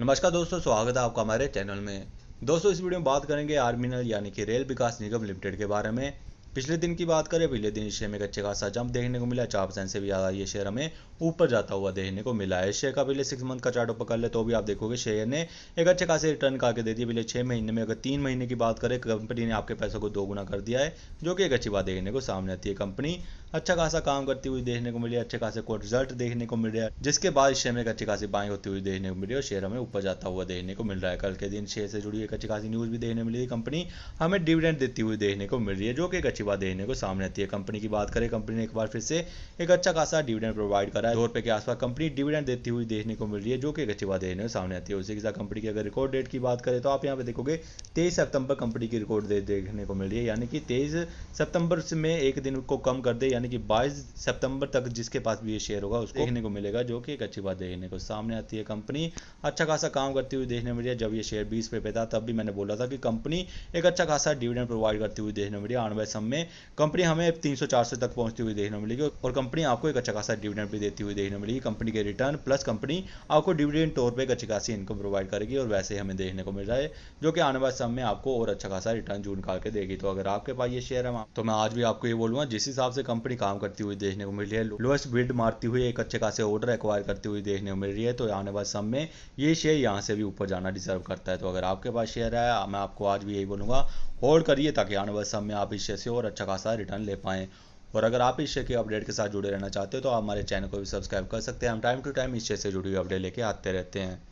नमस्कार दोस्तों स्वागत है आपका हमारे चैनल में दोस्तों इस वीडियो में बात करेंगे आर्मिनल यानी कि रेल विकास निगम लिमिटेड के बारे में पिछले दिन की बात करें पिछले दिन इस शेयर में एक अच्छे खासा जंप देखने को मिला चार परसेंट से भी ज़्यादा ये शेयर हमें ऊपर जाता हुआ देखने को मिला है शेयर का पिछले सिक्स मंथ का चार्ट पकड़ ले तो भी आप देखोगे शेयर ने एक अच्छे खासे रिटर्न करके दे दिया पिछले छह महीने में अगर तीन महीने की बात करें कंपनी ने आपके पैसों को दोगुना कर दिया है जो कि एक अच्छी बात देखने को सामने आती है कंपनी अच्छा खासा काम करती हुई देखने को मिली अच्छे खासे को रिजल्ट देखने को मिल रहा है जिसके बाद इस शेयर में एक अच्छी खासी बाई होती हुई देखने को मिली और शेयर हमें ऊपर जाता हुआ देखने को मिल रहा है कल के दिन शेयर से जुड़ी एक अच्छी खासी न्यूज़ भी देखने को मिली कंपनी हमें डिविडेंड देती हुई देखने को मिल रही है जो कि एक अच्छी अच्छी बात देखने को सामने आती है कंपनी की बात करें कंपनी ने एक बार फिर से एक अच्छा खासा डिविडेंड प्रोवाइड करा है दो रुपए के आसपास कंपनी डिविडेंड देती हुई देखने को मिल रही है जो कि एक अच्छी बात देखने को सामने आती है उसी के साथ कंपनी की अगर रिकॉर्ड डेट की बात करें तो आप यहाँ पे देखोगे तेईस सितंबर कंपनी की रिकॉर्ड डेट देखने को मिल रही है यानी कि तेईस सितंबर में एक दिन को कम कर दे यानी कि बाईस सितंबर तक जिसके पास भी ये शेयर होगा उसको देखने को मिलेगा जो कि एक अच्छी बात देखने को सामने आती है कंपनी अच्छा खासा काम करती हुई देखने मिली है जब ये शेयर बीस रुपए पे था तब भी मैंने बोला था कि कंपनी एक अच्छा खासा डिविडेंड प्रोवाइड करती हुई देखने मिली है आने समय में कंपनी हमें तीन सौ तक पहुंचती हुई देखने मिलेगी और कंपनी आपको एक अच्छा खासा डिविडेंड भी देती हुई देखने मिलेगी कंपनी के रिटर्न प्लस कंपनी आपको डिविडेंड तौर पर एक अच्छी खासी इनकम प्रोवाइड करेगी और वैसे हमें देखने को मिल रहा है जो कि आने वाले समय में आपको और अच्छा खासा रिटर्न जून निकाल के देगी तो अगर आपके पास ये शेयर है तो मैं आज भी आपको ये बोलूंगा जिस हिसाब से कंपनी काम करती हुई देखने को मिल रही है लोएस्ट बिल्ड मारती हुई एक अच्छे खासे ऑर्डर एक्वायर करती हुई देखने को मिल रही है तो आने वाले समय में ये शेयर यहाँ से भी ऊपर जाना डिजर्व करता है तो अगर आपके पास शेयर है मैं आपको आज भी यही बोलूंगा होल्ड करिए ताकि आने वाले समय में आप इस शेयर से और और अच्छा खासा रिटर्न ले पाएँ और अगर आप इस शेयर के अपडेट के साथ जुड़े रहना चाहते हो तो आप हमारे चैनल को भी सब्सक्राइब कर सकते हैं हम टाइम टू टाइम इस शेयर से जुड़ी हुई अपडेट लेके आते रहते हैं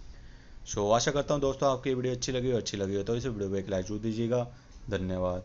सो आशा करता हूँ दोस्तों आपकी वीडियो अच्छी लगी हो अच्छी लगी हो तो इस वीडियो को एक लाइक जरूर दीजिएगा धन्यवाद